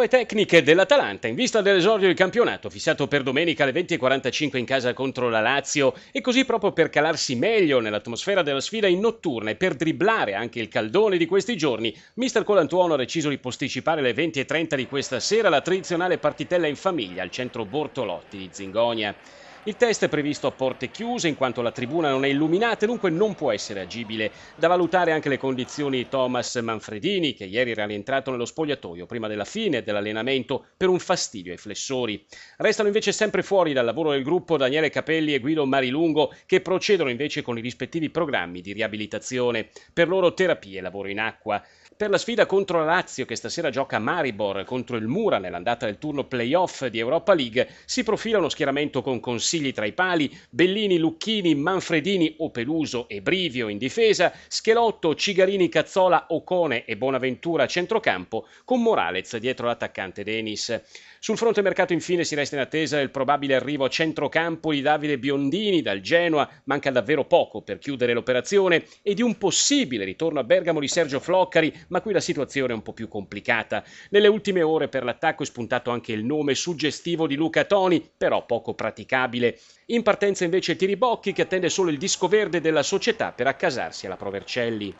prove tecniche dell'Atalanta in vista dell'esordio del campionato fissato per domenica alle 20.45 in casa contro la Lazio e così proprio per calarsi meglio nell'atmosfera della sfida in notturna e per dribblare anche il caldone di questi giorni, Mr. Colantuono ha deciso di posticipare alle 20.30 di questa sera la tradizionale partitella in famiglia al centro Bortolotti di Zingonia. Il test è previsto a porte chiuse in quanto la tribuna non è illuminata e dunque non può essere agibile. Da valutare anche le condizioni di Thomas Manfredini che ieri era rientrato nello spogliatoio prima della fine dell'allenamento per un fastidio ai flessori. Restano invece sempre fuori dal lavoro del gruppo Daniele Capelli e Guido Marilungo che procedono invece con i rispettivi programmi di riabilitazione. Per loro terapie e lavoro in acqua. Per la sfida contro la Lazio che stasera gioca a Maribor contro il Mura nell'andata del turno playoff di Europa League si profila uno schieramento con consiglio Consigli tra i pali, Bellini, Lucchini, Manfredini o Peluso e Brivio in difesa, Schelotto, Cigarini, Cazzola, Ocone e Bonaventura a centrocampo, con Moralez dietro l'attaccante Denis. Sul fronte mercato infine si resta in attesa del probabile arrivo a centrocampo di Davide Biondini dal Genoa, manca davvero poco per chiudere l'operazione, e di un possibile ritorno a Bergamo di Sergio Floccari, ma qui la situazione è un po' più complicata. Nelle ultime ore per l'attacco è spuntato anche il nome suggestivo di Luca Toni, però poco praticabile improbabile. In partenza invece Tiribocchi che attende solo il disco verde della società per accasarsi alla Provercelli.